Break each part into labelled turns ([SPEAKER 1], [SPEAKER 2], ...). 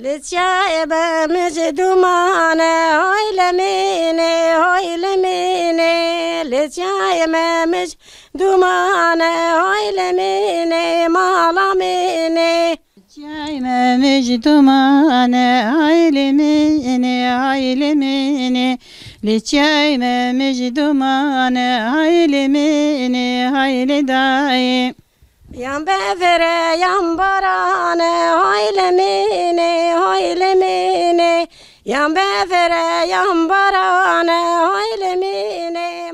[SPEAKER 1] Lisyaebemiz dumane oylemine
[SPEAKER 2] oylemine Lisyaebemiz dumane oylemine malamine Lisyaebemiz dumane oylemine oylemine
[SPEAKER 3] Lisyaebemiz dumane oylemine hayli daim
[SPEAKER 2] یم بفره یم بارانه های لمینه های لمینه یم بفره یم بارانه های لمینه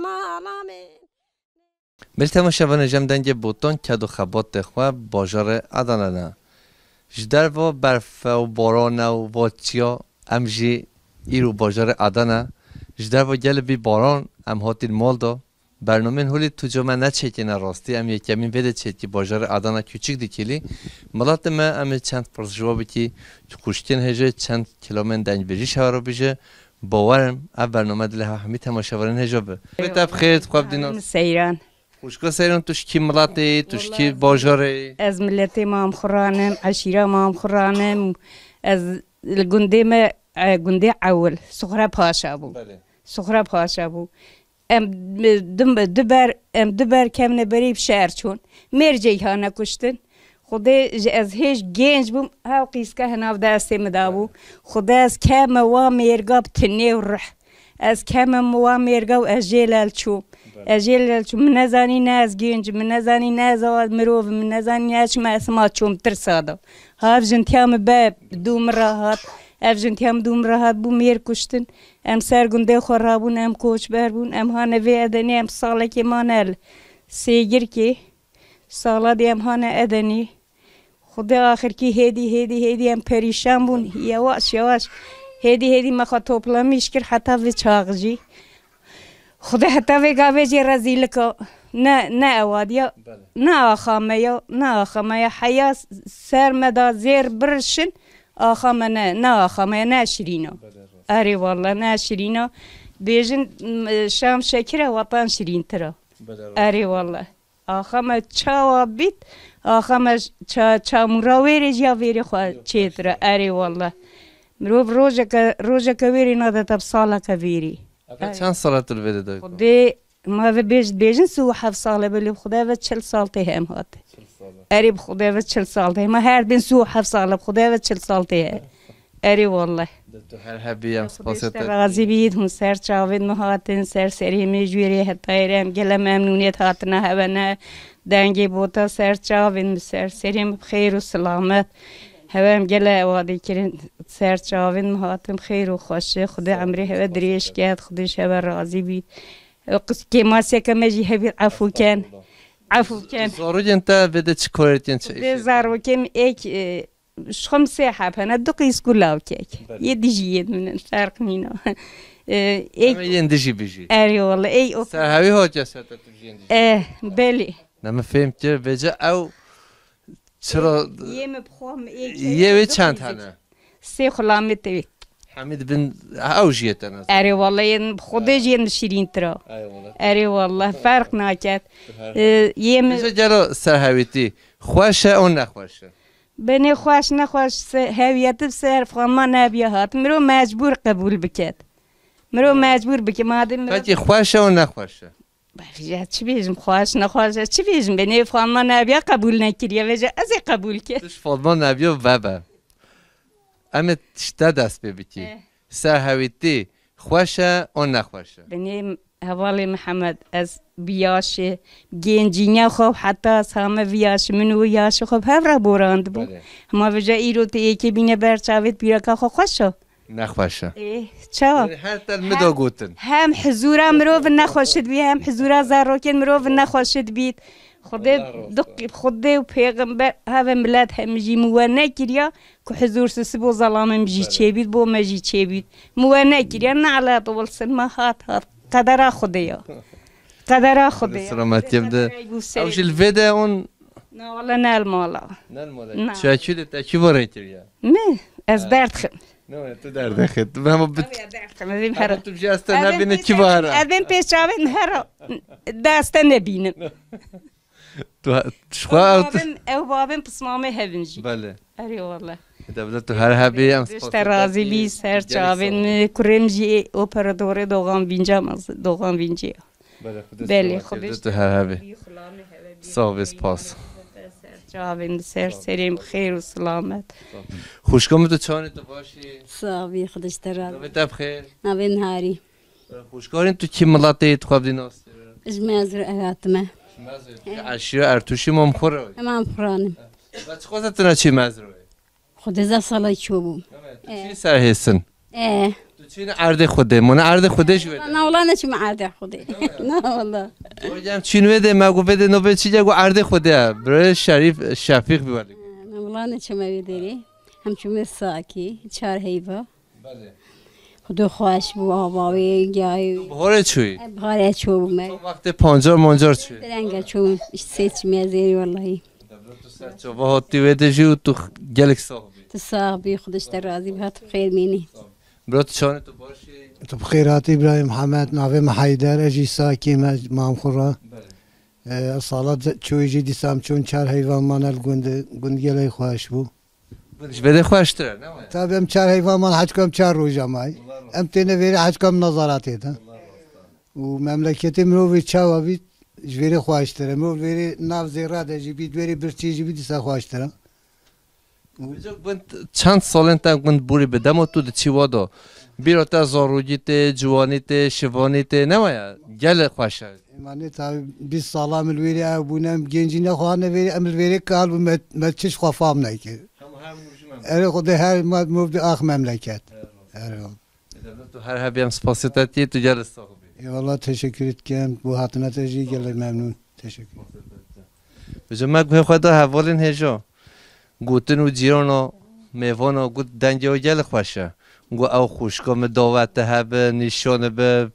[SPEAKER 4] بلتما شوان جم دنگ بوتان کد و خبات خواه باجار ادانه نه جدر و برف و باران و واتیا امجی ایرو باجار ادانه جدر و گل بی باران ام هاتین مال برنامه هولی تو جمع من نچکینا راستی ام یک کمی بده چکی باجار ادانا کوچیک دیکیلی ملات ما امی چند که تو خوشتین هجه چند کیلومتر دنج بجی شوارو بجه باورم اول برنامه دل همی هجه هجابه بیتب خیر خواب دینار سیران خوشگو سیران توش کی ملاتی توش کی باجاری
[SPEAKER 5] از ملتی ما هم خورانم عشیره ما هم خورانم از گنده ما گنده اول سخرا پاشا بود بله. سخرا پاشا بود em diber em diber kemne berî şer çûn mêrcê hane kuştin Xdê ji ez hêj genc bûm hew qîska hinav destê me dabû Xda ez keme wa mêrga tinê rih Ez keme wa mêrga ez jêlel çûm Ez jêlel çûm min nezanî ne ez genc min nezanî neza mirov min nezanî ne çime esma çûm tir sada Hav jin tiya me be dû min rahat. اف جنتی هم دوم را بو میر کشتن ام سر گنده خور رابون ام کوچ بر بون ام هانه وی ادنی ام ساله که مانل سیگیر که سالا دی ام هانه ادنی خدا آخر کی هدی هدی هدی ام پریشان بون یواش یواش هدی هدی مخوا توپلامیش کر حتی وی چاغجی خدا حتی وی گاوه جی رزیل که نه نه اوادیا نه خامه یا نه خامه یا حیا سر مدا زیر برشن آخا من نه آخا من نه شیرینا اره والله نه شیرینا بیجن شام شکره و پان شیرین ترا اره والله آخا ما چاوا بیت آخا ما چا چا مورا ویری جا ویری خوا چیترا اره والله مرو روزه که روزه که ویری ناده تب ساله که ویری چند
[SPEAKER 4] ساله تل ویده دایکو
[SPEAKER 5] دی ما بیجن سو هفت ساله بلی خدا و چل سال تی هم هاته قريب خدابة تشل صالتي ما هار بن سوحة بصالة بخدابة تشل صالتي اري والله
[SPEAKER 4] دلتو حال هبية مصبصة غازي
[SPEAKER 5] بيدهم سر شاوبين مهاتن سر سري سريمي جويري هتايرم جلا ممنونية هاتنا هبنا دنجي بوتا سر شاوبين سر سريم بخير وسلامت هوام جلا وادي كرين سر شاوبين مهاتن بخير وخوش خدا عمري هوا دريش كات خدي هوا راضي بيد قس كيما سكا ماجي هبي عفو كان الله. افوکن
[SPEAKER 4] زارو جنتا بده چی کورت چه ایشه بده
[SPEAKER 5] زارو کن ایک شخم سی حپنه دو قیس گلاو کیک بله. یه دیجی یه دونه فرق نینا ایک
[SPEAKER 4] همه یه دیجی بیجی
[SPEAKER 5] اری والا ای اوکن سرهوی ها جا سرتا تو بله.
[SPEAKER 4] فهم که بجا او چرا یه مبخوام ایک یه چند هنه
[SPEAKER 5] سی خلامی تویک
[SPEAKER 4] حمید بن او جيت انا
[SPEAKER 5] اري والله بخدا جين شيرين ترى ای والله اري والله فرق ناكت يم
[SPEAKER 4] سر سرهويتي خوشه او نخوشه
[SPEAKER 5] بن خوش نخوش هویت سر فرمان نبی هات مرو مجبور قبول بکت مرو مجبور بکی مادم مرو فتی خوشه
[SPEAKER 4] اون نخوشه
[SPEAKER 5] بخیجه چی بیزم خواهش نخواهش چی بیزم بنی فرمان نبیا قبول نکری وجه از قبول کرد
[SPEAKER 4] فرمان نبیا و بابا ئەمت شتا دەست پێ بتی سا هەویتی خۆشە ئۆ نەخۆشە
[SPEAKER 5] بنێ هەواڵی محەممەد ئەس بیاشێ گەنجینە خۆب حتا سامە همه من و یاش خۆب هەڕە بۆراند بوو بله. هەما بژە ئیرۆتە یەکێ بینە بەرچاوێت بیرەکە خۆ خۆشە نەخواشە یعنی گوتن هەم حزورا مرۆڤ نەخۆشت بی هەم حزورا زارۆکێن مرۆڤ نەخۆشت بیت خدي دقي بخدي وبيغمبر هذا ملاد مجي موانا كريا كحزور سسبو ظلام مجي تشيبيت بو مجي تشيبيت موانا كريا على طول سلمى هات هات قدرا خديا قدرا خديا
[SPEAKER 4] سلامات يبدا اوش الفيدا اون
[SPEAKER 5] نا والله نال مولا
[SPEAKER 4] نال مولا شاشو دتا شو وريتي يا
[SPEAKER 5] مي ازبرت خم
[SPEAKER 4] نه تو در دخت به ما بت
[SPEAKER 5] ازیم هر تو بچه است نبینه چی باره ازیم پیش آمد هر دست نبینم
[SPEAKER 4] تو شخوا
[SPEAKER 5] او بابن پسمامه هبنجی بله اری والله
[SPEAKER 4] دولت تو هر هبی ام بیشتر رازی بی سر چاوین
[SPEAKER 5] کرنجی اپراتور دوغان بینجا مز دوغان بینجی بله خودش
[SPEAKER 4] تو هر هبی ساویس پاس
[SPEAKER 1] چاوین سر سریم خیر و سلامت
[SPEAKER 4] خوشکم تو چانه تو
[SPEAKER 1] باشی ساوی خودش تر نوید تب خیر نوید هاری
[SPEAKER 4] کارین تو چی ملاتی تو خواب دیناست
[SPEAKER 1] اجمه از من.
[SPEAKER 4] مزه ارتوشی مام خوره
[SPEAKER 1] من پرانم بچه خودتون چی مزه روی خود از سالای چوبم. بوم چی
[SPEAKER 4] سر هستن
[SPEAKER 1] اه تو چی
[SPEAKER 4] ارد خوده من ارد خوده شو
[SPEAKER 1] نه والله نه چی من ارد خوده آره. نه والله بگم
[SPEAKER 4] چی ما گو بده نو به چی جگو ارد خوده برای شریف شفیق بیولی
[SPEAKER 1] نه والله نه چی ما ری همچون ساکی چار هیبا بله دو خواهش بو آباوی گای باره چوی باره چو من وقت
[SPEAKER 4] پانجار مانجار چوی
[SPEAKER 1] درنگ چو سیچ میزیری والله
[SPEAKER 4] تو هاتی ویده جیو تو گلک صاحبی
[SPEAKER 1] تو صاحبی خودش در راضی بهات خیر مینی
[SPEAKER 4] برات شان تو باشی
[SPEAKER 6] تو بخیراتی ابراهیم محمد ناوی محیدر اجی ساکی مام خورا بله. سالات چوی جی دیسام چون چار حیوان مانل گند گندگلی خواهش بو بده خواهش نه؟ تا تابم چار حیوان مان حج کنم چهار روز جمعی Emtene veri haç kam nazarat edin. U memleketi mirovi çava bit, jveri hoştere. Mirov veri nav zera de jibit, veri bir çi jibit ise hoştere.
[SPEAKER 4] Çant salın tan gund buri bedem o tu de çivado. Bir ota zorugite, cuvanite, şivanite ne var ya? Gel hoştere.
[SPEAKER 6] Yani tabi biz salam el veri bu nem gencine hoane veri emir veri kalbu met metçiş kafam ne ki. Tamam her Evet o de her mevdi ah memleket.
[SPEAKER 4] Erol. Hər هر tu gəl istəxub.
[SPEAKER 6] Eyvallah تشکر etkem. بو hatına tercih گلر ممنون
[SPEAKER 4] تشکر بجا ما گوه خدا حوالین هجا گوتن و جیران و میوان و گوت دنگی و گل خوشه گو او خوش دعوت دعوت به نشانه به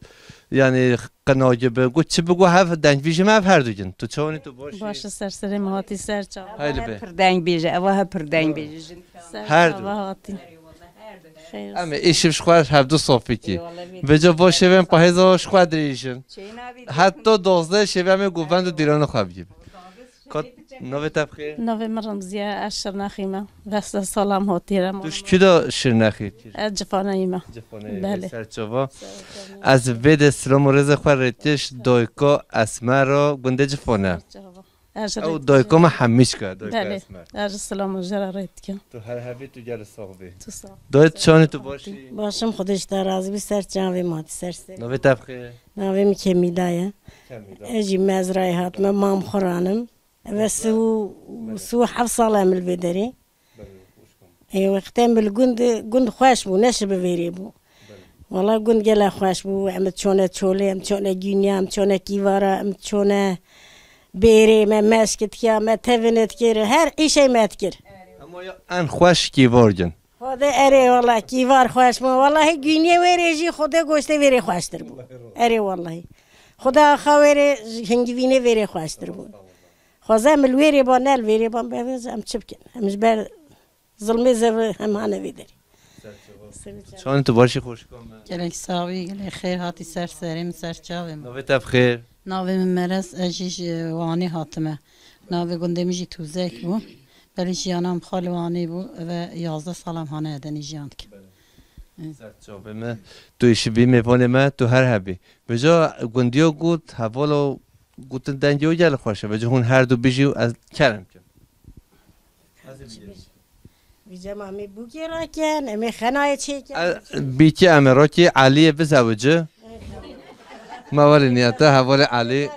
[SPEAKER 4] یعنی قناگه به گو چی بگو هف دنگ بیجه ما هر جن تو چونی تو
[SPEAKER 2] باشی
[SPEAKER 5] باشه سرسره مهاتی سر چاو هر پر دنگ بیجه او هر دنگ بیجه هر دو
[SPEAKER 4] ایشیم ایشیب هفت دو صافی کی به جا با شویم پاهیز و در ریشن حتی دوزده شویم گووند و دیران خواب گیب کات نوه تبخیر
[SPEAKER 5] نوه مرم زیاد از شرنخیما وست سالم ها تیرم
[SPEAKER 4] توش چی دا شرنخی؟
[SPEAKER 1] از جفانه ایما جفانه
[SPEAKER 5] ایما بله.
[SPEAKER 4] سرچوا از وید سلام و رز خواه ریتش دایکا اسمه را گنده جفانه او دایکام همیش کرد بله.
[SPEAKER 1] از سلام جرا رید کن تو
[SPEAKER 4] هر هبی تو جرا صاحبی تو صاحب دایت چانی تو باشی
[SPEAKER 1] باشم خودش در از بی سر چاوی مات سر سر نوی تفخه نوی می که میدایه اجی مزرای هات من مام خورانم و سو بله. سو حف ساله مل بدری بله، ای وقتی مل گند گند خوش بو نشه ویری بو بله. والله گند گله خوش بو ام چونه چوله ام چونه گینیا ام چونه کیوارا ام چونه بیری مه مسکت کیا مه تونت گیر هر ایش ای مت گیر اما ان
[SPEAKER 4] خوش کی وارجن
[SPEAKER 1] خدا اره والا کی وار خوش مو والا هی گینی وری جی خدا گوشته ویری خوشتر بود اره والا خدا آخا ویری هنگوینه ویری خوشتر بود خدا امل ویری با نل ویری با بیوز هم چپ کن همش بر ظلمی هم همانه ویدری
[SPEAKER 6] چون تو باشی خوش کنم
[SPEAKER 3] گلی ساوی گلی خیر هاتی سر سریم سر چاویم نویت اف خیر ناوی مرز اجیش وانی هاتمه ناوی گنده میجی توزک بو بلی جیانم خال وانی بو و یازده سالم هانه ادنی
[SPEAKER 4] جیاند که زرچابه من تو ایشی بی میبانی ما تو هر هبی بجا گندیو گود هفالو گودن دنگی جل خوشه بجا هون هر دو بیجی از کرم کن
[SPEAKER 1] بیجا مامی بو گیرا را کن امی خنای چی کن
[SPEAKER 4] بیکی امی را که علیه بزوجه ما ولی نیت ولی علی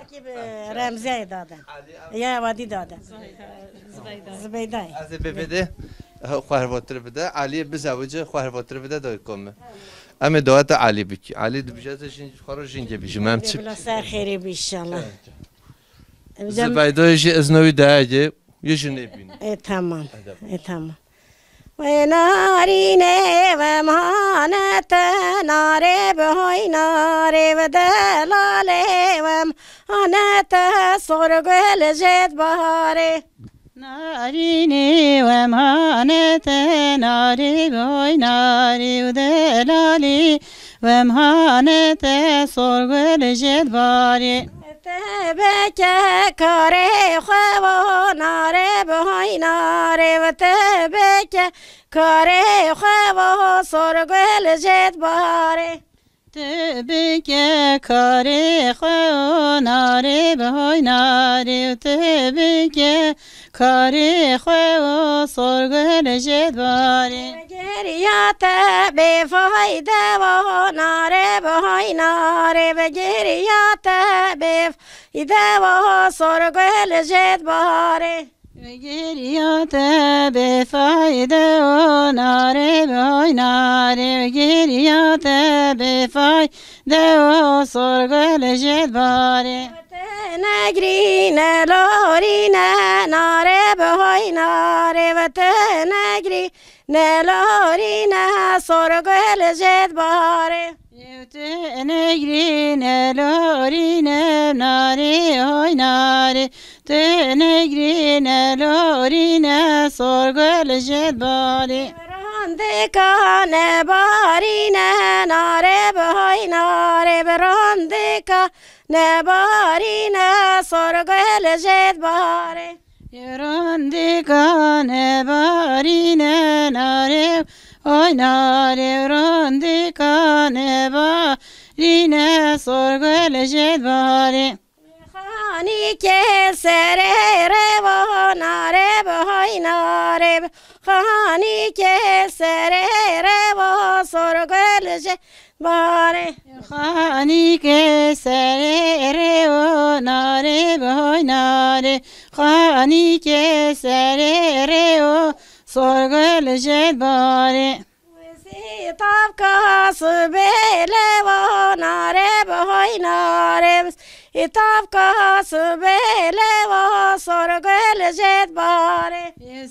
[SPEAKER 1] رمزی داده، یا وادی داده،
[SPEAKER 4] زبیدای از خواهر واتر بده علی خواهر واتر بده دای کم ام دعوت علی بکی علی دو بجاتش خارج اینجا بیشم هم چی بلا
[SPEAKER 1] سر خیری
[SPEAKER 4] از نوی داده یه جنه
[SPEAKER 1] ای تمام ای تمام
[SPEAKER 2] নারিনে মহানত নারে বই নারে দলালে অনত স্বর্গল জেত বহারে নারিনে মহানত নারে বই নারে দলালে ومهانة صور ولجد باري tebe ke kare khwa nare bhai nare tebe ke kare تبکه کاری خو ناری بهای ناری و تبکه کاری خو سرگه جد باری گریات به فایده و ناره بهای ناره به گریات به فایده و سرگر جد Giriyate befayde onare boynare Giriyate befayde o sorgul jedbare
[SPEAKER 7] Vatenegrine lorine
[SPEAKER 2] nare boynare Vatenegrine lorine sorgul jedbare Sevdi negrin elorine nari oy nari Tü negrin elorine sorgul jelbari Rande kane barine nare boy nare Rande kane barine sorgul jelbari Rande kane barine nare Oynar evran dikane barine sorgul jedbari. خانی که سر روان عرب های نارب خانی که سر روا سرگل باره خانی که سر روا نارب های نارب خانی که سر روا Sorgu lejet bari. Sitab kas bele vonare boynarem. Sitab kas bele vo sorguya lejet bari.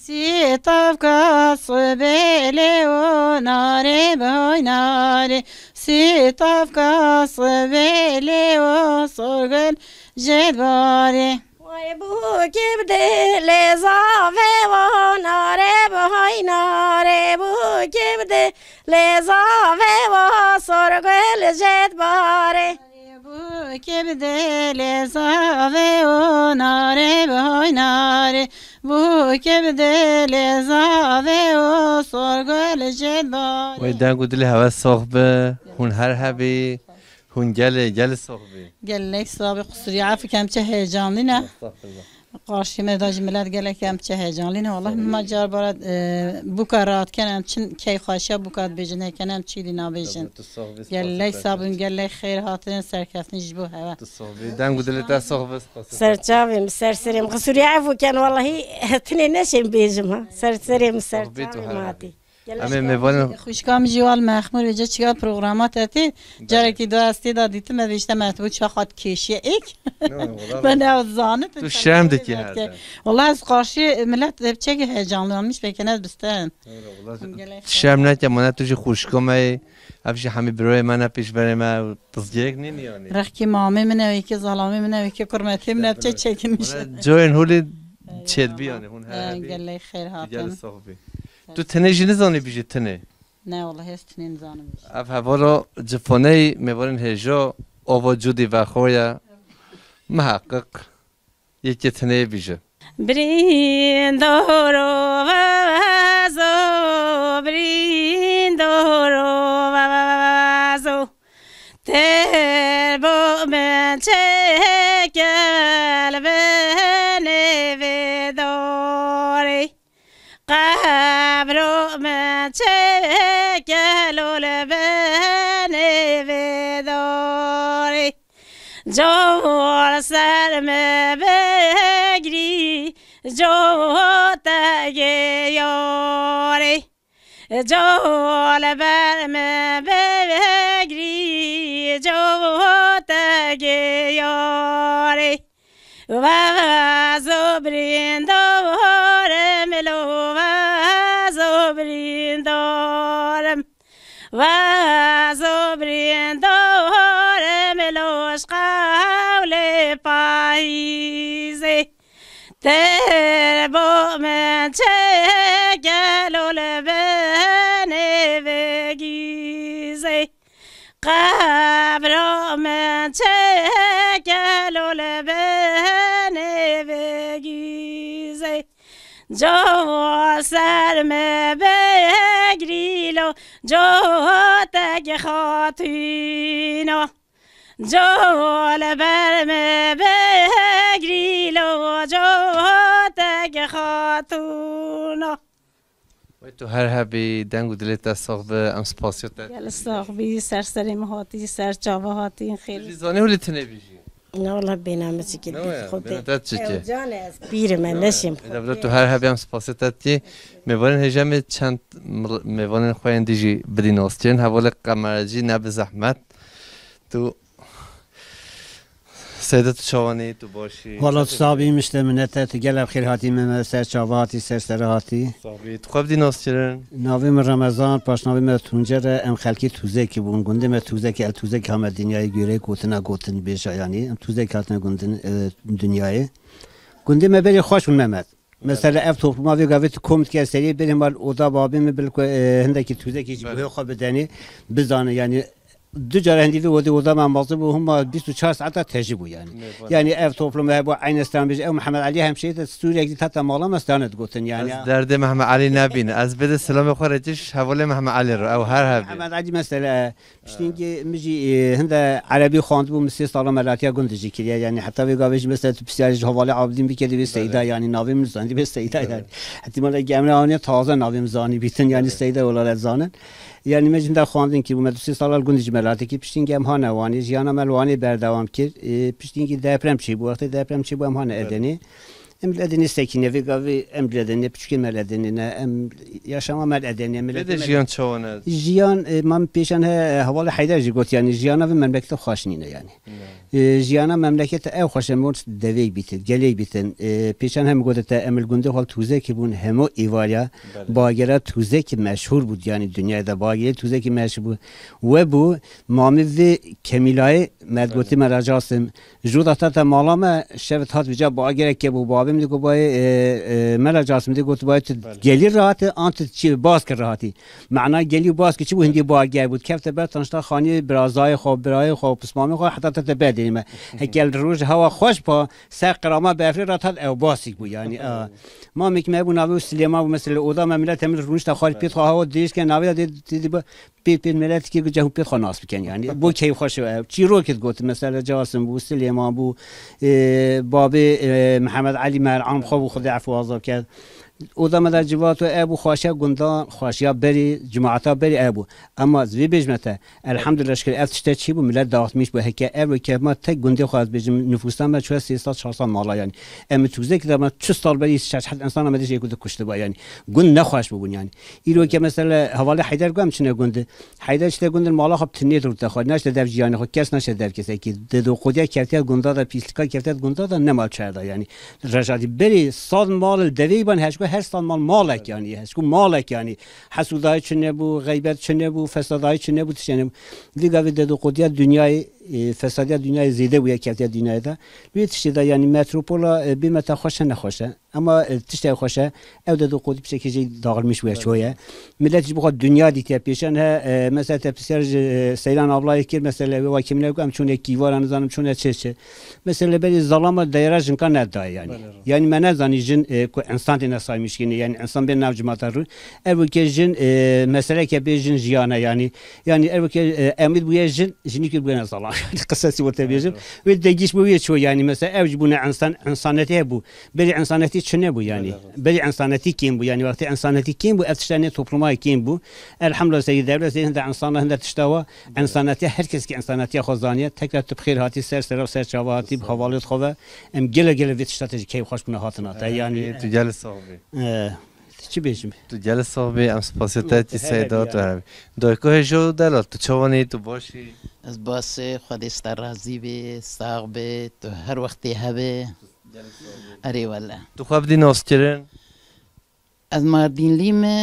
[SPEAKER 2] Sitab kas bele vonare boynare. Sitab kas bele vo sorguya lejet bari. بوكب دل زافه و ناره بهای ناره بوکب دل زافه و سرگل جد باره بوکب دل زافه و ناره بهای ناره بوکب دل زافه
[SPEAKER 4] و سرگل جد باره و دنگو دل هوا صاحبه هون هر هبی Kun gele gele sohbi.
[SPEAKER 3] Gelek sabi kusur ya afik hemçe heyecanlı ne? Estağfurullah. Karşıma da cümleler gelek heyecanlı ne? Allah macar bara e, bu karat kenem çin key haşa bu kad bejine kenem çili na bejin. Gelek sabun gelek hayır hatırın serkefni jibu hava. Sohbi
[SPEAKER 4] den gudele ta sohbi.
[SPEAKER 1] Serçavim serserim kusur ya afu ken vallahi hatine neşem bejim ha. Serserim serçavim
[SPEAKER 3] hadi.
[SPEAKER 4] همه میبانم
[SPEAKER 3] خوشکام جوال مخمور وجه چیکار پروگرامات اتی بله. جاری که دو هستی دا دیتم نوشته مهتبو چه خواد کشیه ایک
[SPEAKER 4] من
[SPEAKER 3] از زانه
[SPEAKER 4] تو شم دکی هرده
[SPEAKER 3] از قاشی ملت چه که هیجانلانمش بکنه بستن
[SPEAKER 4] شم نکه منه توش خوشکام ای افش همه برای من پیش بره من تصدیق نمیانی رخ
[SPEAKER 3] که مامی منه و یکی ظلامی منه و یکی کرمتی منه چه چکن میشه
[SPEAKER 4] جوین هولی چید بیانه هون هر بی تو تنه جی نزانی بیجی تنه
[SPEAKER 3] نه والله هست تنه نزانم بیجی
[SPEAKER 4] اف هوا را جفانه میبارین هجا آوا جودی و خویا محقق یکی تنه برین
[SPEAKER 2] بریندار و وزو بریندار و وزو تر با من چه قبر من شكل البن بداري جور سر مبجري جور تجياري جور بر مبجري جور تجياري وزبرين داري از قول پاییزه با بومن چه گلول لبنه بگیزه قبر من چه گلول لبنه بگیزه جو سر می بگریلو جو تک خاطینو جال برم گریل و جاتک خاتون و
[SPEAKER 4] تو هر هبی دنگو دلیت از به ام سپاسیت در
[SPEAKER 2] گل ساقبی سرسریم هاتی سرچاوه هاتی این خیلی
[SPEAKER 1] ریزانه
[SPEAKER 4] ولی تنه بیشی
[SPEAKER 1] نه ولی بینامه چی
[SPEAKER 4] که بید خود بینامه چی که جان از پیر من نشیم خود تو هر هبی هم سپاسیت در تی میوانن هجم چند میوانن خواهندیجی بدین آستین حوال قمرجی نه به زحمت تو سیدت چوانی تو باشی والا تو صابی مشته منته تو گل خیر هاتی
[SPEAKER 8] من سر چاواتی سر سر هاتی صابی تو خوب دیناس کرن ناوی من رمضان پاش ناوی من تونجر ام خلکی توزه کی بون گنده من توزه کی توزه کی هم دنیای گیره گوتنا گوتن بیش یعنی ام توزه کی هاتن گندن دنیای گنده من بری خوش محمد Mesela ev topluma ve gavet komut keseri benim var oda babim bil hindeki tüzeki hiç böyle kabedeni bizanı yani دو هندی هندیده ودی ودا من مازه هم 24
[SPEAKER 4] ساعت تجی بود یعنی
[SPEAKER 8] بله. یعنی اف مه بود عین استان بیش او محمد علی شیت سوریه گیت تا مالا مستاند گوتن یعنی در
[SPEAKER 4] درد محمد علی نبین از بده سلام خورتش حواله محمد علی
[SPEAKER 8] رو او هر هبی محمد علی مثلا که میجی هند عربی خواند بود مسی سلام ملاتیا گوند ذکریه یعنی حتی وی گاوش مثلا تو پسیاج حواله عابدین بکدی به سیدا یعنی ناوی مزانی به سیدا بله. یعنی احتمال گمرانی تازه ناوی مزانی بیتن یعنی بله. سیدا ولاد زانن یعنی مجن در خواندن کی بومد سی سال گوند جملاتی کی پشتین گم هانه وانی جیانا ملوانی بردوام کرد پشتین کی دپرم چی بو وقت دپرم چی بو هم هانه ادنی em ledinîstekî nevêgavê em ledenê piçkî me em yaşama me ledenê milletê jiyan çawan Ziyan, jiyan mam pêşan he hevala heyder jî got yanî jiyana ve memlekte xaşnîne yanî jiyana memlekete ew xweşem mor devê bîtin gelê bîtin pêşan hem emel te em tuzek ki bun hemo hemû îvalya tuzek tuzekî meşhur bud yani dünyaya da tuzek tuzekî meşhur bû we bu mamî vê medgoti me gotî me racasim jû da te şevet hat bija bagerek kebû bavê صاحبم دیگه بای ملا جاسم دیگه گفت باید بله. گلی راحت آن چی باز کر راحتی معنا گلی باز که چی بو هندی بارگای بود کفت بر تنشتا خانی برازای خوب برای پس ما خو حتی تا بدیم هکل روز هوا خوش با سه قراما بفری را تد او باسی بود یعنی بله. ما میک مبو ناو سلیما و مثل اودا مملت هم روش تا خال بله. پیت خواهد دیش که ناو دی پیت پیت ملت که جهو پیت خناس بکن یعنی بو کی خوش چی رو که گفت مثل جاسم بو سلیما بو باب محمد علی ولی مرعم خواب و خود عفو آزاد کرد او دا مدا جواتو ابو خواشا گندان خواشیا بری جماعتا بری ابو اما زوی بجمتا الحمدلله شکر از چی بو ملت داغت میش بو هکا ابو که ما تک گنده خواهد بجم نفوستان ما چوه سی سال چهار سال مالا یعنی اما توزه که ما چو سال بری شش حد انسان آمدش یکو کشته با یعنی گند نخواش ببون یعنی ایرو که مثلا حوال حیدر گم چنه گنده حیدر چه گنده مالا خب تنی رو تخواد نشته در جیان خو خب، کس نشه در کسی که دو خودیا کرتیت گندا دا پیسلکا کرتیت گنده دا نمال دا یعنی رجالی بری سال مال دوی بان هرستان مال مالک بله. یعنی هست که مالک یعنی حسودای چه نبو غیبت چه نبو فسادای چه نبو چه دیگه یعنی. وی و قدیت دنیای فسادی دنیای زیده و یکی دنیای ده وی یعنی متروپولا بیمتا خوشه نخوشه اما تشتي خوشه او د قوت بشكل جي داخل مش ويا شويه ملت بخوا دنيا دي تي بيشن ها مثلا تبسر سيلان ابلاي كير مثلا واكمل ام چون كيوار نظام چون چه مثلا بل ظلام دايرج امكان ندا يعني يعني ما نزاني جن كو انسان دينا ساي مشكين يعني انسان بين نوج ماتر او كجن مثلا كبيجن جيانا يعني يعني او اميد بويا جن جنيك بويا ظلام قصصي وتبيجن ودجيش بويا شو يعني مثلا اوج بونا انسان انسانته بو بل انسانته چنه بو یعنی يعني. بلی انسانتی کیم بو یعنی يعني، وقتی انسانتی کیم بو افتشانی توپلمای کیم بو الحمدلله سید دولت زین ده انسان هند تشتوا انسانتی هر کس کی انسانتی خو زانیه تک تو بخیر هاتی سر سر سر چوا هاتی به حوالت خو ام گله گله ویت شتاتج کی خوش کنه هاتنا تا اه، یعنی تو جل صاحبی
[SPEAKER 4] اه، چی بیشم تو جل صاحبی ام سپاسیتاتی سیدات و هم دایکو جو دل تو چوانی تو
[SPEAKER 7] باشی از باس خودی رازی به ساغ به تو هر وقتی هبه ئەرێوەلە دخوا بدی نۆستکردن ئەز ماردین لیمە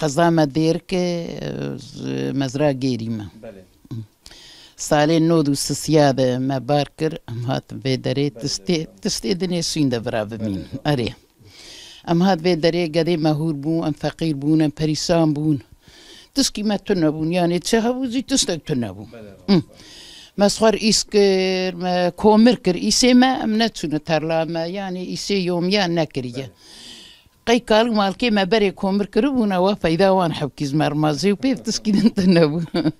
[SPEAKER 7] قەزامە دێرکە مەزرا گێریمە سالێ نۆد و سسیادە مە بار کرد ئەم هات بێ دەرێ تستێ دنێ سوین دەبرا ببین ئەرێ ئەم هات بێ دەرێ گەدەی مەهور بوو ئەم فەقیر بوون ئەم پەریسان بوون تسکی مە تو نەبوون یانێ چه هەبوو زی تستێک تو نەبوو. مەسخوار ئیسکرد کۆمر کرد ئیسێمە ئەم نەچونە تەرلامە یانی ئیسێ یۆمیان نەکردە. قەی کار مالکێ مەبەرێ کۆمر کرد بوونەوە پەیداوان حەبکی زمەرمازی و پێ دەستکیدنتە نەبوو.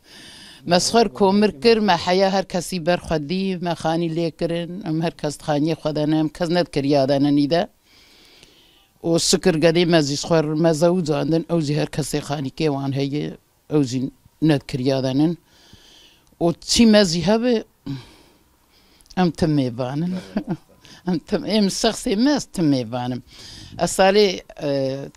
[SPEAKER 7] مەسخەر کۆمر کرد مەحەیە هەر کەسی بەرخەدی مەخانی لێکردن ئەم هەر کەس خانیە خۆدانەم کەس نەت کردیادانەنیدا. ئۆ سکر گەدەی مەزی خوێر مەزە و جاندن ئەو زی هەر کەسێ خانی کێوان هەیە ئەو زین نەت کردیادانن. و تی مزی ها به ام تمي بانم ام تم ام شخصی ماس تمي بانم اصالي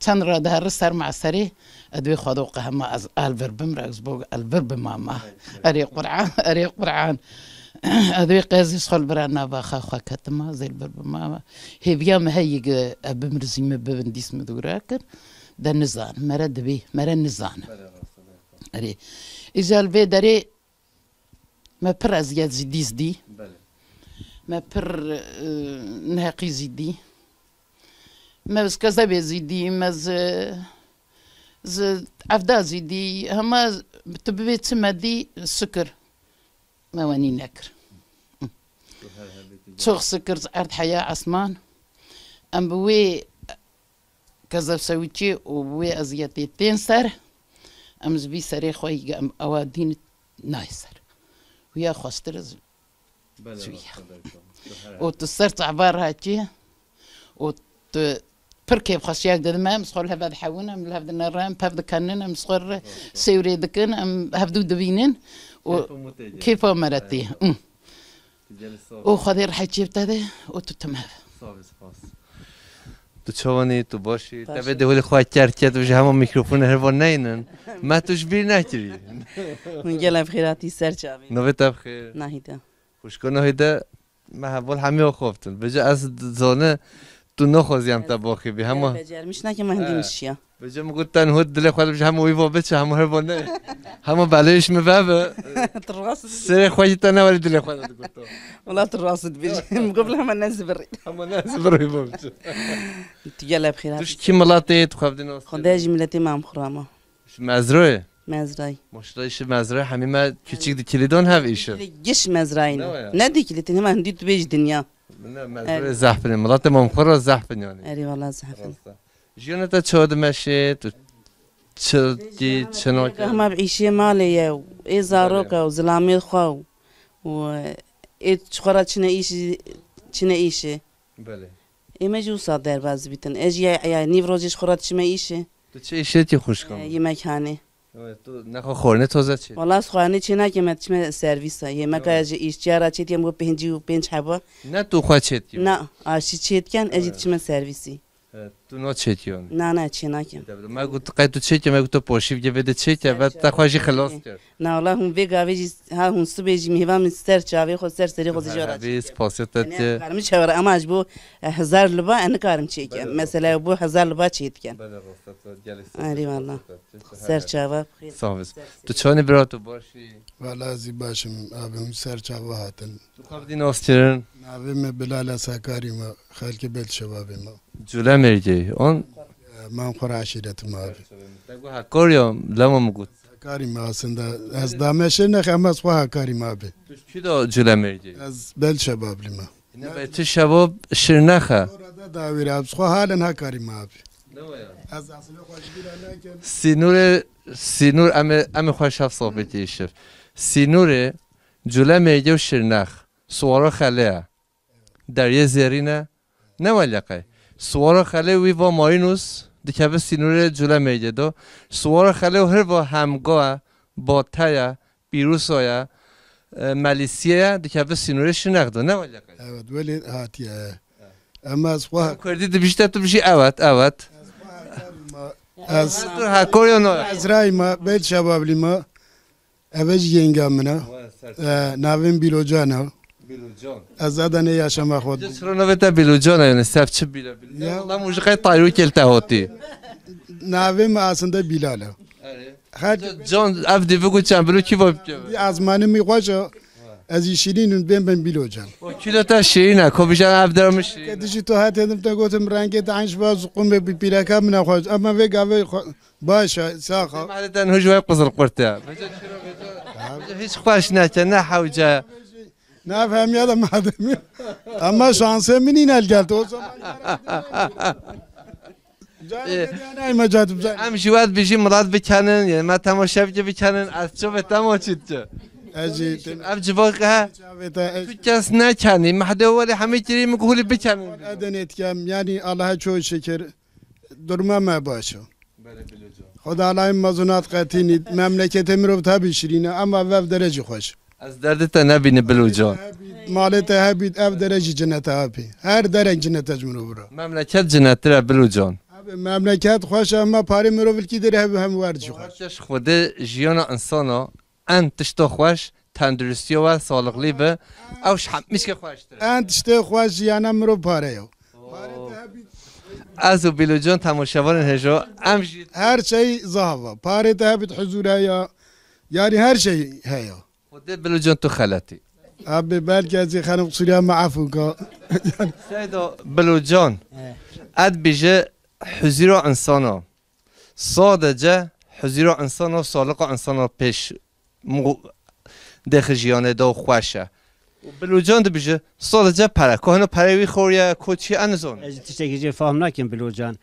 [SPEAKER 7] تن را در سر معصری ادوی خدا و قهما از البر بمرز بوغ البر بماما اري قرعان اري قرعان ادوي قازي سخل برانا باخا خا خا کت ما كتما زي البر بماما هي بيام هيق بمرزي مبنديس مدوراكن ده دنزان مرد بی مرد نزان اری اري اذا داری ما بر ازياد زيدي زدي ما بر آه، نهاقي زيدي ما بس كذا زيدي ما ز ز عفدا زيدي هما تبي تسمى دي السكر ما واني ناكر تشوخ سكر ارض حياة عثمان ام بوي كذا سويتي وبوي ازياتي تنسر ام زبي سري خوي ام دين نايسر ويا خوست رزل خواسترز وتصرت عبار هاتي وت بركي بخاص ياك دل مام صغر لها بعد حاونا من لها النرام رام بها كانن ام صغر سيوري دكن ام هبدو دبينن كيف مرتي وخذي رح تجيب تاده وتتمها صافي تو
[SPEAKER 4] توانی تو باشی تا به دهول خواهد کرد که توش همه میکروفون هر بار نینن ما توش بیر نکری
[SPEAKER 9] من گلم خیراتی سر چاوی نوه تب خیر نهیده
[SPEAKER 4] خوشکن نهیده ما همه همه به بجا از زانه تو هم تباخی بی همه
[SPEAKER 9] بجر میشنه که من دیمشیا
[SPEAKER 4] بجر مگود تن هود دل خواهد بشه همه با بچه همه هر نه همه بلایش مبابه ترغاست سر خواهی تن ولی دل خواهد تر
[SPEAKER 9] ولا ترغاست مگو مقبل همه نز بری همه نز بری گل اب خیرات. توش کی
[SPEAKER 4] ملاته تو خواهد خب، ملاته
[SPEAKER 9] خدا جملتی مام خورامه
[SPEAKER 4] مزرعه مزرای. مشتاش مزرعه همه ما کوچیک کلیدان هف ایشه
[SPEAKER 9] گش مزرعه نه دیگه لیتن هم هندی تو بیج دنیا زحفنی
[SPEAKER 4] زحفن ملات مامخور را زحفن یعنی
[SPEAKER 9] اری والله زحفن
[SPEAKER 4] چه چود مشه تو چی چنوک همه
[SPEAKER 9] بعیشی مالی و ای زاروکه و زلامی خواه و ای چخورا چنه ایشی چنه ایشه بله ایمه جو ساد باز بیتن از یه نیو روزش خورا چمه ایشه تو چه ایشه تی خوش یه مکانی.
[SPEAKER 4] تو نخو خورنه تازه چی؟
[SPEAKER 9] والا از خورنه چی نه که من چیم سرویس هایی یه از ایش چید یم گو پینجی و پینج هبا نه تو خواه چید نه آشی چید کن ازید چیم آره. سرویسی
[SPEAKER 4] Tu no çekiyorsun.
[SPEAKER 9] Na na, çinakim. Dobro, ma gut
[SPEAKER 4] kaj tu çekiyor, ma gut to poşiv gibi de çekiyor ve ta xwaji xelos tür.
[SPEAKER 9] Na Allah hun ve gavi ha hun su beji mihva min ser çavi xo ser seri xo zijara.
[SPEAKER 4] Ve spaset et. Ne karım
[SPEAKER 9] çevre ama eh, e e bu hazar lba en karım çekiyor. Mesela
[SPEAKER 10] bu hazar lba çekiyor.
[SPEAKER 9] Bana rostat gelsin. Ali valla. Ser çava.
[SPEAKER 10] Sağ ol. Tu çani brato bashi. Valla zi başım abim ser çava hatın. Tu kavdin ostirin. Abim bilala sakarima, halki bel şevabim. Cüle
[SPEAKER 4] merceği. خور عشیرت
[SPEAKER 10] ما خوراشی دتمار
[SPEAKER 4] تقول لما مگود
[SPEAKER 10] کاری ما هستند از دامشه اما از خواه کاریم توش چی دا جلو میردی؟ از
[SPEAKER 4] بل شباب لیما. نه به تو شباب شرنخه.
[SPEAKER 10] داویر از خواه حالا ها کاریم ما از اصلا
[SPEAKER 4] سینور سینور ام ام خوش هفت صحبتی شف. سینور جلو میرگی و شرنخ سوارا خلیه. دریا زیرینه نه سواره خلی وی و ماینوس دیگه به سینور جلو میگه دو سواره خلی و هر و همگاه با تایا پیروس آیا مالیسیا دیگه به سینورش نگه دو نه ولی
[SPEAKER 10] اوه دوبلی هاتیه اما از خواه
[SPEAKER 4] کردی بیشتر تو بیشی اوت
[SPEAKER 10] اوت از تو هکوری نه از رای ما به چه بابلی ما اوهج ینگام نه نویم بیلوجانه بلوجان ازادن يا ماخود
[SPEAKER 4] جسرونوتا بلوجان انا سافت بلا بلا والله مش غير طايرو كلتا هوتي
[SPEAKER 10] ما اصلا بیلاله. هر آره. جان اف دی بگو بلو کی واب از من میخواشه از یشینی شیرین بیم بیم بیلو جان
[SPEAKER 4] چی تا شیرینه کو جان اف درم شیرینه
[SPEAKER 10] دیشی تو حتی دم تا گوتم رنگی تانش باز قوم به پیرکا نخواهد، اما وی گاوی باشه ساخه
[SPEAKER 4] مالتن هجوه قزل قرته بله.
[SPEAKER 10] هیچ خواهش نچه نه حوجه Nefhem ya da madem. Ama şansa min inel geldi. O zaman هم باید بیشیم مراد بکنن یعنی من تماشا
[SPEAKER 4] بکنن از چه به تماشید چه عجیب اب که تو کس نکنی ولی
[SPEAKER 10] همه چیزی مکهولی بکنن ادن کم یعنی الله چو شکر درمه ما باشو خدا علایم مزونات قطینید مملکت رو تبی شیرینه اما وف درجه خوش
[SPEAKER 4] از تا نبینه بلو جان
[SPEAKER 10] تا هبید اف درج جنت هبی هر درج جنت جمرو برو
[SPEAKER 4] مملکت جنت را بلو جان
[SPEAKER 10] مملکت خوش اما پاری مرو کی در هب هم ورج
[SPEAKER 4] خوش خود جیان انسانا ان تشتو خوش تندرستی و سالغلی به اوش همیش
[SPEAKER 10] که خوش داره ان خوش جیان مرو پاره یو
[SPEAKER 4] از بلو جان تماشاوان هجا
[SPEAKER 10] هر چی زهوا پاره تهبید حضور هیا یعنی هر چی هیا.
[SPEAKER 4] وديت تو خالتي
[SPEAKER 10] عبي بالك يا زي خانم قصيرة معفوكا
[SPEAKER 4] سيدو بلوجان اد بيجي حزيرو انسانا صادجه جه انسان و سالق انسان پیش دخ جیانه دا خوشه بلوجان دی بیجه سال جه پره که پره وی خور یا کوچی انزون از تشکی جه فهم نکیم بلوجان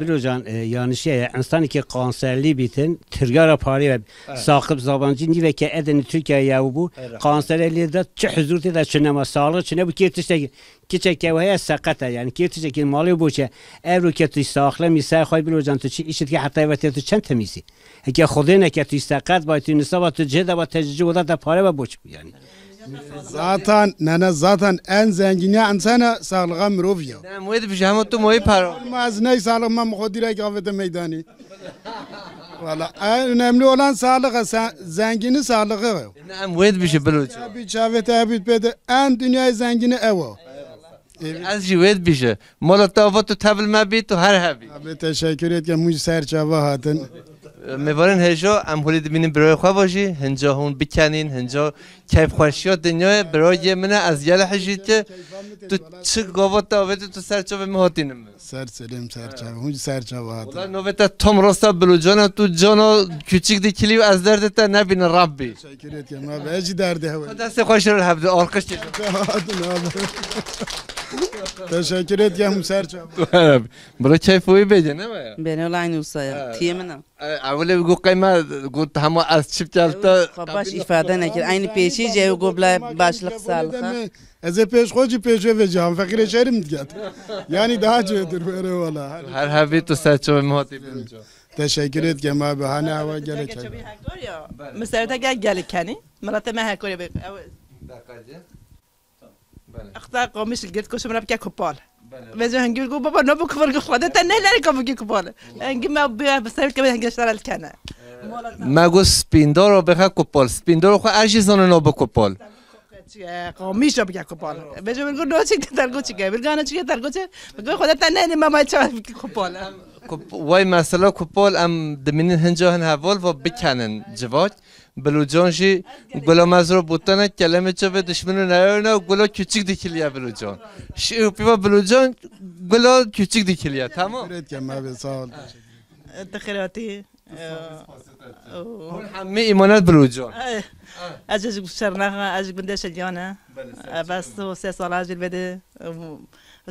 [SPEAKER 8] بلوجان یعنی یه انسانی که قانسرلی بیتن ترگار پاری و ساقب زبانجی نیوه که ادنی ترکیه یاو بو قانسرلی داد چه حضورتی داد ما سالغ چنما بو که تشکی که چه که یعنی که تشکی که مالی بو چه ارو که توی ساخله میسه خواهی بلوجان تو چی ایشت که حتی وقتی تو چند میسی، اگه خودی نکه توی سقط باید توی نصاب تو جده با پاره با بوچ یعنی
[SPEAKER 10] Zaten nene zaten en zengin ya insana sağlığa mirov ya. Ne muhid bir şey ama tu muhid para. Olmaz ne sağlığıma muhudire kafete meydani. Valla en önemli olan sağlığı, zengini sağlığı. Ne muhid bir şey bilucu. Şey, bir çavete ebit bede en dünya zengini evo.
[SPEAKER 4] Ez jived bişe.
[SPEAKER 10] Mola tavatu tabil mabit tu her habi. Abi teşekkür etken mucize her çava hatın.
[SPEAKER 4] میوارن هجا ام دبینیم برای خواه باشی هنجا هون بکنین هنجا کیف خوشی ها دنیا برای منه از یل حجید که تو چه گاوات داویده تو به مهاتینم سر سلیم سرچاوه هون سرچاوه هاتا اولا نویتا تم راستا بلو جانا تو جانا کچیک دیکلیو و از درد تا نبین رابی.
[SPEAKER 10] شکریت که ما به اجی درده هوا دست خوش رو حبده آرکش دیدم Teşekkür یه ya Muser برای چای فوی بجه نه
[SPEAKER 9] بین اول عین وصايا تيم انا اول بقول قيمه قلت هم از
[SPEAKER 10] چپ چلتا باش ifade نکرد عین پیشی جه و قبل باش خ. از پیش خودی پیش و جام فقیر شهرم دیگه یعنی ده daha جدر بره والا هر هفی تو چه مهاتی بنجو تشکر ات که ما به هنر و گله کنی
[SPEAKER 11] مثلا تا گل گله کنی مرات ما هکوری بله. اختار قامیش گرد کشم رب که کپال بزو بله. هنگی گو بابا نو بکفر گو خدا تا نه لری کم بگی کپال بله. هنگی ما بیا بسر که هنگی اشتغل کنه
[SPEAKER 4] ما گو سپیندار رو بخه کپال سپیندار خو ارجی زانه نو کپال.
[SPEAKER 11] قومیش رو بگه کپال بزو بگو نو چی ترگو چی که بگو انا چی ترگو چی بگو خدا تا نه ما ما چا کپال
[SPEAKER 4] وای مسئله کپال ام دمینن هنجا هن حوال و بکنن جواد بلوجان جی گلا مزرا بوتن کلمه چه به دشمن و گلا کوچک دیکلیه بلوجان شی با بلوجان گلا کوچک دیکلیه تمام
[SPEAKER 11] تخیراتی همه ایمانت بلوجان از جز شرنخ از بنده شلیانه بله، بس تو سه سال از بده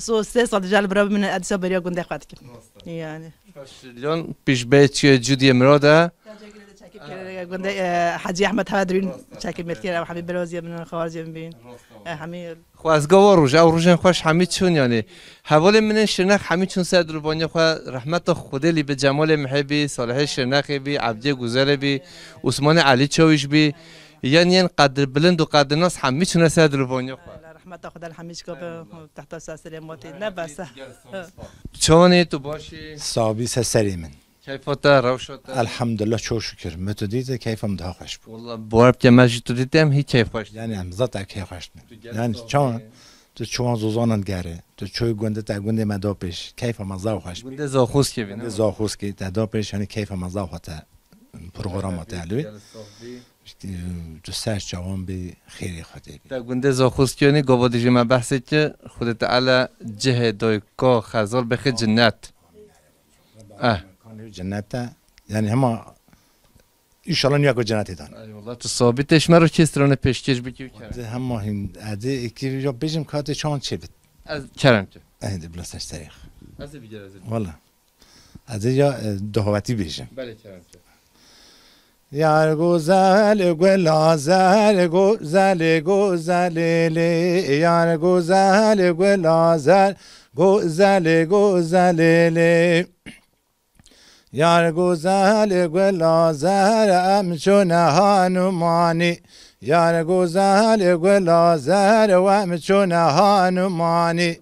[SPEAKER 11] تو سه سال جل برای من ادیسا بریا گنده خواهد کرد
[SPEAKER 4] یعنی پیش به چیه جودی امراده
[SPEAKER 11] حاجی احمد هادرین چاکی متیر او همه برازی من خوارزی بین همه
[SPEAKER 4] خوازگا و روژه و روژه خوش همه چون یعنی حوال من شرنخ همه چون سید روبانی خواه رحمت خوده لی به جمال محبی صالح شرنخی بی عبدی گزر بی عثمان علی چویش بی یعنی قدر بلند و قدر ناس همه چون سید روبانی خواه
[SPEAKER 11] رحمت خدا همیشه که تحت سلامتی نه نبسه
[SPEAKER 4] چونی تو باشی سابی سری من کیفاته روش شد؟ الحمدلله چو شکر متدیده کیفم ده خوش بود والله بورب که مجد تو دیدم هیچ کیف خوش یعنی هم زد تا کیف خوش یعنی چون تو چون زوزانند گره تو چوی گنده تا گنده مدا پیش کیف هم زاو خوش گنده زاخوس که بینه زاخوس که تدا پیش یعنی کیف هم زاو خطه پروگرام تعلوی تو سرش جوان به خیلی خودی تا گنده زاخوس که یعنی گوادی جمع بحثی که خودت علا جه که خزال بخی جنت آه جنته یعنی همه ایشالا نیا کو جنتی دان ایوالله تو ثابتش مرا کس رانه پیشکش بکی کرد همه این عده اکی یا بجم کات چان چه بید از چرم تو اهد بلاستش تاریخ از بگر از والا
[SPEAKER 10] از یا دهواتی بجم
[SPEAKER 12] بله چرم تو
[SPEAKER 10] یار گوزل گل آزل گوزل گوزل لی یار گوزل گل آزل گوزل گوزل لی یار گذر گل زهر چون هانومانی یار گذر گل آزرم چون هانومانی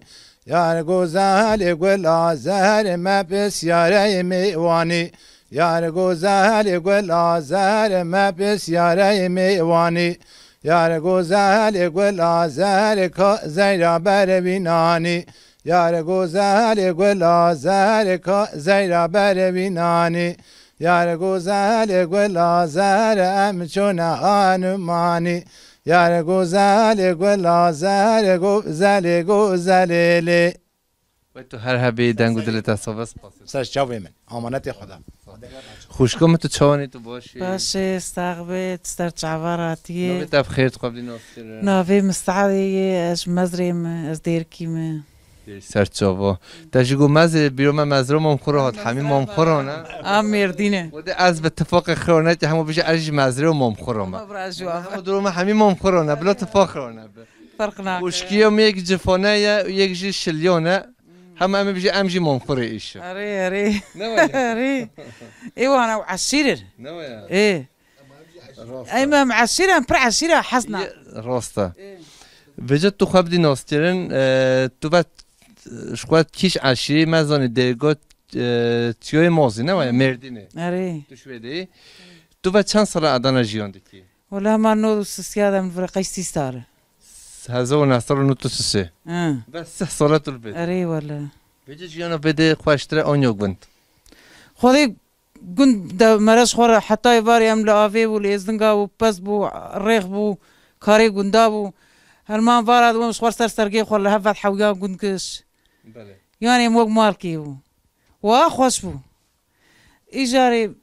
[SPEAKER 10] یار گذر گل آزرم بسیار میوانی یار گذر گل آزرم بسیار میوانی یار گذر گل آزر زیرا بر بینانی یار گذر گل آزر زیرا بر بینانی یار گذر گل آزر امچون آنمانی یار گذر گل آزر گذر گذرلی
[SPEAKER 4] و تو هر هبی دنگو دل تصابه سپاسی
[SPEAKER 10] سرش جاوی من آمانت خدا
[SPEAKER 4] خوشکم تو چوانی تو باشی
[SPEAKER 13] باشی استغبت استر چعباراتیه نویت تب خیرت قبلی نوفتی نوی مستعدی از مزرم از دیرکی من
[SPEAKER 4] سرچاوا تجگو مزه بیرون مزرم هم خوره هات همین مام خوره نه
[SPEAKER 13] ام مردینه بوده از اتفاق خرانه که همو بشه ارج
[SPEAKER 4] مزرو مام خوره ما درو همین مام خوره نه بلا اتفاق نه فرق نه هم یک جفانه یک جی شلیونه هم امي بيجي امجي منقري ايش
[SPEAKER 13] اري اري اري ايوا انا عسير ایم هم عصیر هم پر عصیر هم حسنا
[SPEAKER 4] راسته بجد تو خبدي نوستيرن تو بعد şu kadar kiş aşırı mazanı dergot tiyoy mozi ne var ya merdini. Ari. Düşvedi. Tu ve çan sala Adana jiyandı ki?
[SPEAKER 13] Valla hemen ne oldu sus ya adam vura kaç sis tarı.
[SPEAKER 4] Hazo ona sala nutu susi.
[SPEAKER 13] Hı. Ve sah
[SPEAKER 4] sala tul bedi. Ari valla. Bece jiyana bedi kuaştıra on yok bint.
[SPEAKER 13] Xodi gund da maras xora hatay var yam la ave bu lezdinga bu pas bu reg bu kare gunda bu. Herman var adamım xor ser sergi xor la havat havya gund kış. بله یعنی موگ مالکی بو و خوش بو ایجاری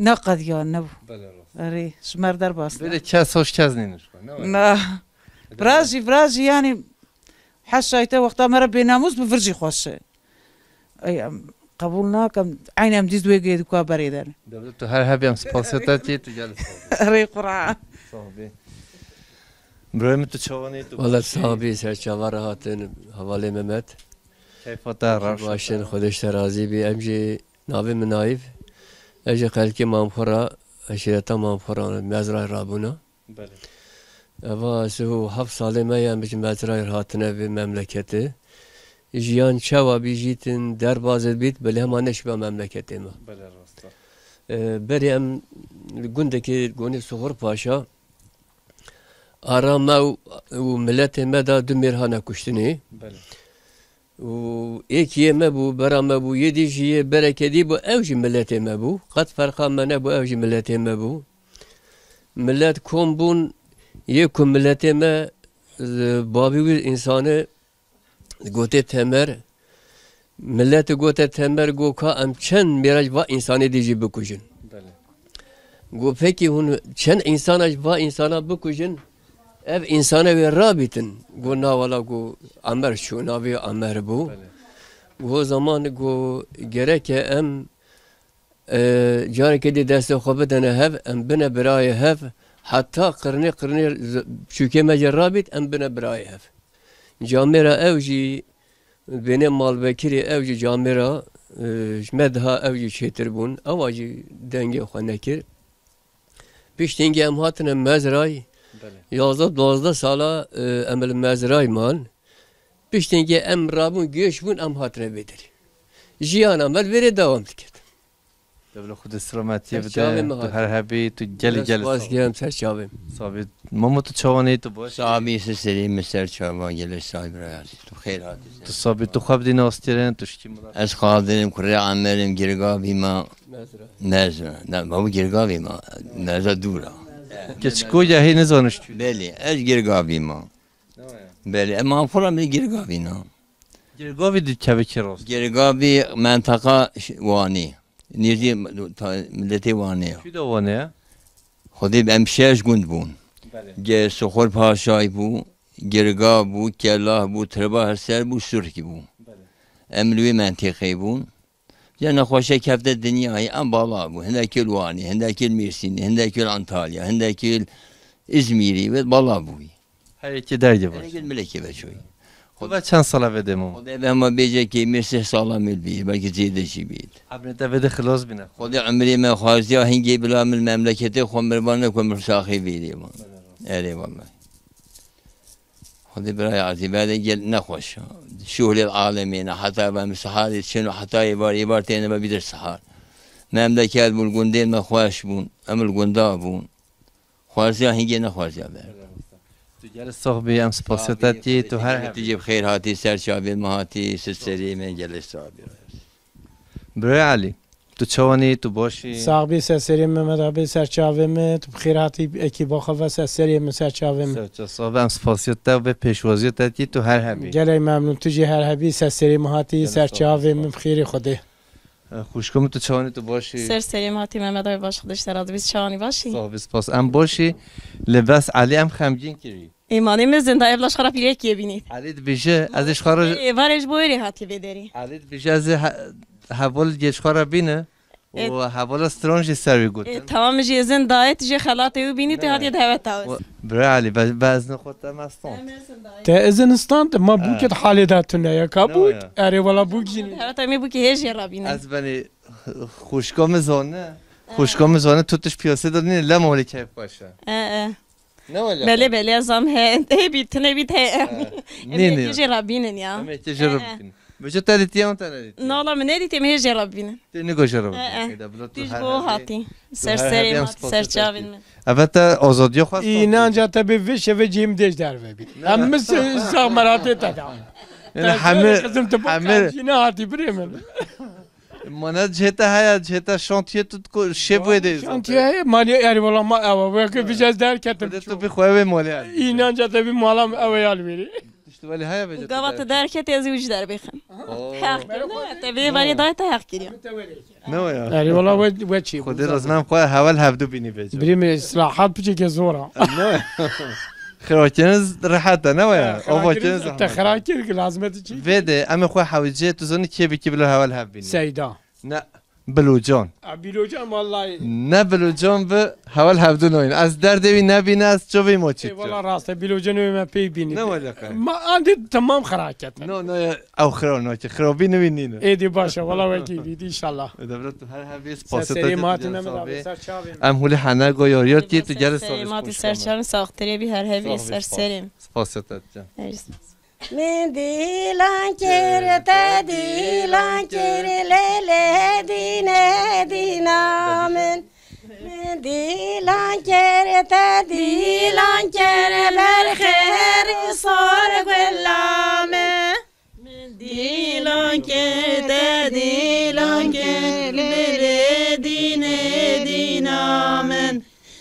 [SPEAKER 13] نقد یا نبو بله آره شمر در باست بله کس هاش کس نینش کن نه برازی برازی یعنی حشایت وقتا مرا به ناموز به ورژی خوشه ایم قبول ناکم عینم دیز دوی گید کو بریدن تو هر هبیم سپاستا چی تو جلسه ری قرآن صحبه Громито чаванито. Вала саби
[SPEAKER 14] серчава раҳатен ҳавале мемет. Кайфата раш. Башен худаш тарази би амжи нави минаив. Эже халки мамхора аширата мамхора мезра рабуна. Бале. Ava sihu haf salê me yan bi mezrayê hatine vê memleketê. Jiyan çawa bî jîtin derbazê bît bilê hema neşiba memleketê me. Berê em gundekî Gonê Suhur Paşa Aramla u millete meda du mirhana kuştini. U ekiye me bu berame bu yedi jiye berekedi bu evji millete me bu. Kat farka mene bu evji millete me bu. Millet kombun ye ku millete me ıı, babi insanı gote temer millet gote temer go ka em çen miraj va insanı dici bikujin. Go peki hun çen insana va insana bu bikujin ev insane ve rabitin go vala go amer şu navi amer bu bu zaman go gerek em e, careke kedi deste xobedene hev em bine biraye hev hatta kırne kırne çünkü mece rabit em bine biraye hev camera evci mal malbekiri evci camera e, medha evci çetir bun avacı denge xanekir piştinge em hatine mezray یازده دوازده سالا عمل مزرای من پیشتن که ام رابون گیش بون ام حاطر بیدر جیان عمل بری دوام دکت.
[SPEAKER 15] دبلا خود سلامتی بده تو هر هبی تو جل جل باز گیرم سر چاویم صاحب مامو تو چوانی تو باش سامی سری مستر چوان گل برای عزیز تو خیر تو صاحب تو خواب دین استرن تو شکی از خواب دینم کره عملم گرگاوی ما نزرا نزرا نه بابا گرگا ما نزر دورا که سکوجا هی نزانش چود بله اش گرگاوی ما بله اما فرا می گرگاوی نا گرگاوی دو چوه چه راست گرگاوی منطقه وانی نیزی ملتی وانی چی دو وانی خودی بمشهش گند بون گه سخور پاشای بو گرگا بو کلاه بو تربا هر سر بو سرکی بو املوی منطقه بون یعنی خوشه کفته دنیای ام بالا بو هندکیل وانی هندکیل Mersin, هندکیل Antalya, هندکیل İzmir'i و بالا بوی هر iki dergi var. Her meleke ve çoy. Ve çan sala ve demo. O da ve bize bece şey ki mirse sala mil bi belki zide şi bi.
[SPEAKER 4] Abne de ve de خلاص bina.
[SPEAKER 15] Khodi amri me khazi hangi bilamil memleketi khomirvan ve komir sahibi Eyvallah. خذ برای بعد گل نخوش شو للعالمين حتى و مسحال چن و يبار بار یه بار تینه به بیدر سحال مملکت بول گنده ما خواش بون ام گنده بون خوازی هنگی نخوازی برد تجار
[SPEAKER 4] الصغبي ام بسيطتي
[SPEAKER 15] تهر تجيب خير هاتي سر سير شعبي سر سري من جلس صعبي
[SPEAKER 4] براي علي تو چوانی تو باشی
[SPEAKER 12] ساقبی سسری محمد آبی سرچاوه می تو بخیراتی اکی باخه و سسری می سرچاوه می سرچاوه
[SPEAKER 4] هم سپاسیت تا و پیشوازیت تو هر
[SPEAKER 12] هبی گلی ممنون تو جی هر هبی سسری مهاتی سرچاوه می خیر خوده
[SPEAKER 4] خوشکم تو چانی تو باشی سر
[SPEAKER 2] سری مهاتی محمد آبی باش خودش تراد بیس چانی باشی
[SPEAKER 4] صاحب سپاس ام باشی لباس علی ام خمجین کری
[SPEAKER 2] ایمانی می زنده ابلاش خراب یکی بینید علی
[SPEAKER 4] بیشه ازش خارج
[SPEAKER 2] وارش بویری هاتی بدری علیت بیشه از
[SPEAKER 4] هول را بینه و هول سترونج سروی گوت
[SPEAKER 2] تمام جیزن دایت جی خلاط او بینی بله، ته هاتیه دعوت اوس
[SPEAKER 4] برای علی باز نخوت ما استان تا
[SPEAKER 12] این استان ما بوکت حالی داتونه یا کابوت اره ولا بوکین تا می بوکی هجی بینه. از
[SPEAKER 4] بنی خوشکام زانه خوشکام زانه توتش پیاسه دادنی لم ولی کیف باشه
[SPEAKER 2] بله بله ازم هی بیت بیت نه نه
[SPEAKER 4] یا مجھے دیتی ہوں تنا دیتی
[SPEAKER 2] نو لا میں نہیں دیتی میں جرا بین
[SPEAKER 4] تین کو جرا بین تیج
[SPEAKER 2] بو هاتی سر سر سر چاوین
[SPEAKER 12] من
[SPEAKER 4] evet azadiye xwast
[SPEAKER 12] inanca tabi ve şeve cim dej derve bit hemiz sağ merate tadam
[SPEAKER 4] yani hamir hamir yine
[SPEAKER 12] hati bremen
[SPEAKER 4] Mana jeta haya jeta şantiye tut ko şevve de.
[SPEAKER 12] Şantiye mali yani valla ma ava ve ki bijaz der ketim. De tu bi xweve mali. İnanca tabi malam ava yal veri.
[SPEAKER 4] ولی هیا بجا گاوات
[SPEAKER 2] در
[SPEAKER 12] که در بخم حق نه تبی ولی دایت
[SPEAKER 2] حق کردی
[SPEAKER 4] نه یا یعنی والا و چی خود رزنم خو هول هفته بینی بجا بریم اصلاحات بچی که زورا نه خراکنز راحت نه وای آواکنز تا خراکر لازمه چی بده اما خو حوجه تو زنی کی بکی بلا هول هف بینی سیدا نه بلوجان
[SPEAKER 12] بلوجان والله
[SPEAKER 4] نه بلوجان به هول هفته نوین از درد وی نبینه از جوی وی
[SPEAKER 12] والله راسته بلوجان وی ما پی بینی نه ما دید تمام خراکت نه نه
[SPEAKER 4] او خرا خرابی
[SPEAKER 12] ای باشه والله وکی بید. ان شاء هر هفته پاستا سری مات نمیدم
[SPEAKER 4] تجار
[SPEAKER 2] هر سر سریم Mendilan kerete dilan kerelele dine dinamen Mendilan kerete dilan kere berheri sor güllame Mendilan kerete dilan kerelele dine dinamen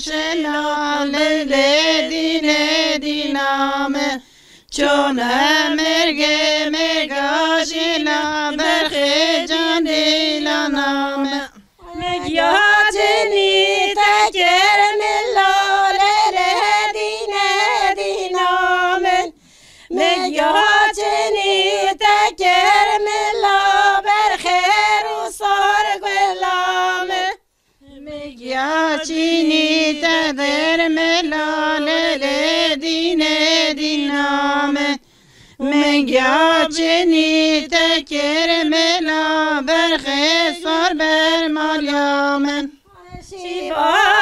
[SPEAKER 2] شنان دینه دینامه چون مرگ مرگاشینا برخی جان دیلانام چینی تدر ملال لدین دینامه مگیا چینی تکر ملا برخی سر بر مالیامه شیبا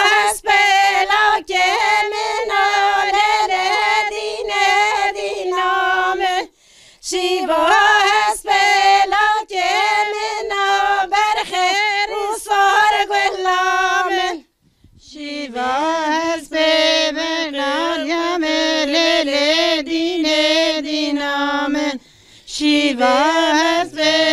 [SPEAKER 2] Namo Shiva has been.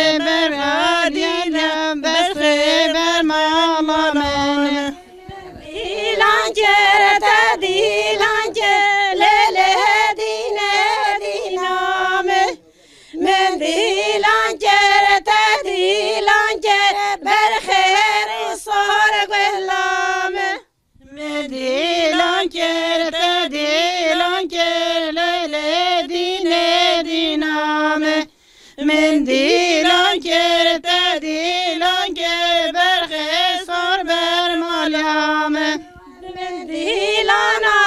[SPEAKER 2] ben dilan ker dilan ker berhe sor ber malyame ben dilan